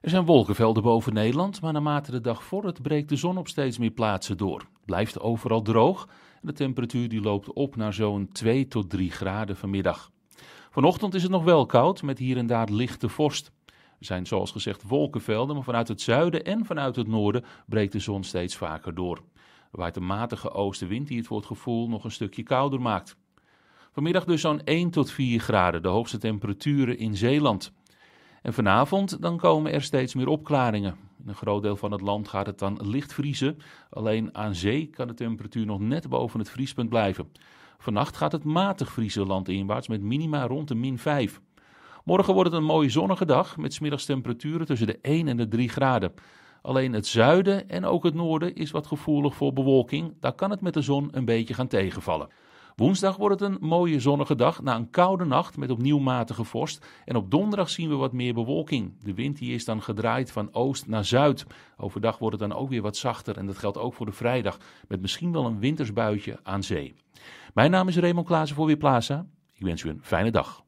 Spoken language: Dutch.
Er zijn wolkenvelden boven Nederland, maar naarmate de dag vordert breekt de zon op steeds meer plaatsen door. Het blijft overal droog en de temperatuur die loopt op naar zo'n 2 tot 3 graden vanmiddag. Vanochtend is het nog wel koud met hier en daar lichte vorst. Er zijn zoals gezegd wolkenvelden, maar vanuit het zuiden en vanuit het noorden breekt de zon steeds vaker door. Er waait een matige oostenwind die het voor het gevoel nog een stukje kouder maakt. Vanmiddag dus zo'n 1 tot 4 graden, de hoogste temperaturen in Zeeland. En vanavond dan komen er steeds meer opklaringen. In een groot deel van het land gaat het dan licht vriezen. Alleen aan zee kan de temperatuur nog net boven het vriespunt blijven. Vannacht gaat het matig vriezen landinwaarts met minima rond de min 5. Morgen wordt het een mooie zonnige dag met smiddags temperaturen tussen de 1 en de 3 graden. Alleen het zuiden en ook het noorden is wat gevoelig voor bewolking. Daar kan het met de zon een beetje gaan tegenvallen. Woensdag wordt het een mooie zonnige dag na een koude nacht met opnieuw matige vorst. En op donderdag zien we wat meer bewolking. De wind die is dan gedraaid van oost naar zuid. Overdag wordt het dan ook weer wat zachter en dat geldt ook voor de vrijdag met misschien wel een wintersbuitje aan zee. Mijn naam is Raymond Klaassen voor Weerplaza. Ik wens u een fijne dag.